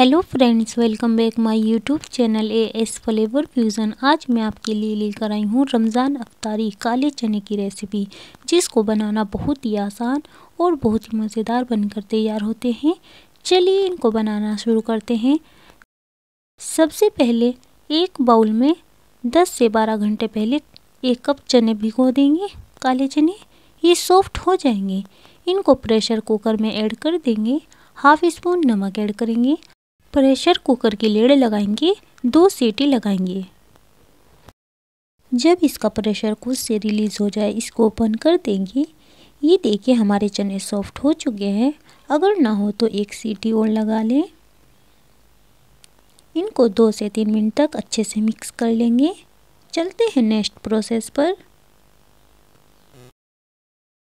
hello friends welcome back my YouTube channel A S flavour fusion आज मैं आपके लिए लेकर आई हूँ रमज़ान अफ्तारी काले चने की रेसिपी जिसको बनाना बहुत ही आसान और बहुत ही मज़ेदार बनकर तैयार होते हैं चलिए इनको बनाना शुरू करते हैं सबसे पहले एक बाउल में 10 से 12 घंटे पहले एक कप चने भिगो देंगे काले चने ये सॉफ्ट हो जाएंगे इनको प्रेशर कुकर में ऐड कर देंगे हाफ स्पून नमक ऐड करेंगे प्रेशर कुकर की लेड़ लगाएंगे दो सीटी लगाएंगे जब इसका प्रेशर खुद से रिलीज़ हो जाए इसको ओपन कर देंगे ये देखिए हमारे चने सॉफ्ट हो चुके हैं अगर ना हो तो एक सीटी और लगा लें इनको दो से तीन मिनट तक अच्छे से मिक्स कर लेंगे चलते हैं नेक्स्ट प्रोसेस पर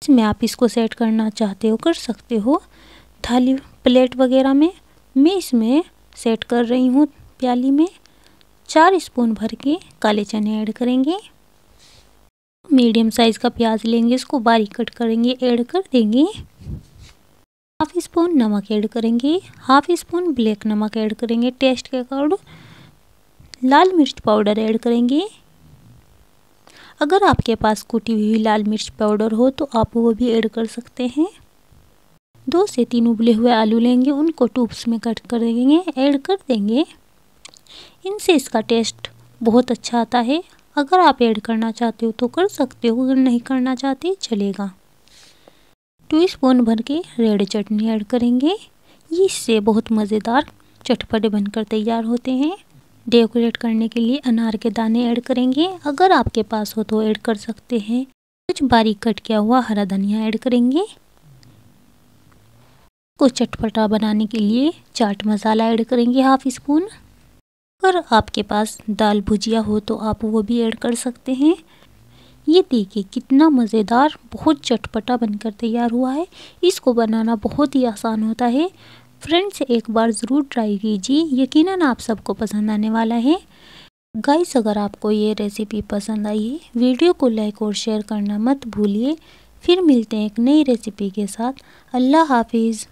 इसमें आप इसको सेट करना चाहते हो कर सकते हो थाली प्लेट वगैरह में मैं इसमें सेट कर रही हूँ प्याली में चार स्पून भर के काले चने ऐड करेंगे मीडियम साइज़ का प्याज लेंगे इसको बारीक कट करेंगे ऐड कर देंगे हाफ स्पून नमक ऐड करेंगे हाफ स्पून ब्लैक नमक ऐड करेंगे टेस्ट के अकॉर्डिंग लाल मिर्च पाउडर ऐड करेंगे अगर आपके पास कूटी हुई लाल मिर्च पाउडर हो तो आप वो भी ऐड कर सकते हैं दो से तीन उबले हुए आलू लेंगे उनको टूब्स में कट कर देंगे ऐड कर देंगे इनसे इसका टेस्ट बहुत अच्छा आता है अगर आप ऐड करना चाहते हो तो कर सकते हो अगर नहीं करना चाहते चलेगा टू स्पून भर के रेड चटनी ऐड करेंगे ये इससे बहुत मज़ेदार चटपटे बनकर तैयार होते हैं डेकोरेट करने के लिए अनार के दाने ऐड करेंगे अगर आपके पास हो तो ऐड कर सकते हैं कुछ बारीक कट किया हुआ हरा धनिया ऐड करेंगे को चटपटा बनाने के लिए चाट मसाला ऐड करेंगे हाफ स्पून अगर आपके पास दाल भुजिया हो तो आप वो भी ऐड कर सकते हैं ये देखिए कितना मज़ेदार बहुत चटपटा बनकर तैयार हुआ है इसको बनाना बहुत ही आसान होता है फ्रेंड्स एक बार ज़रूर ट्राई कीजिए यकीनन आप सबको पसंद आने वाला है गाइस अगर आपको ये रेसिपी पसंद आई है वीडियो को लाइक और शेयर करना मत भूलिए फिर मिलते हैं एक नई रेसिपी के साथ अल्लाह हाफिज़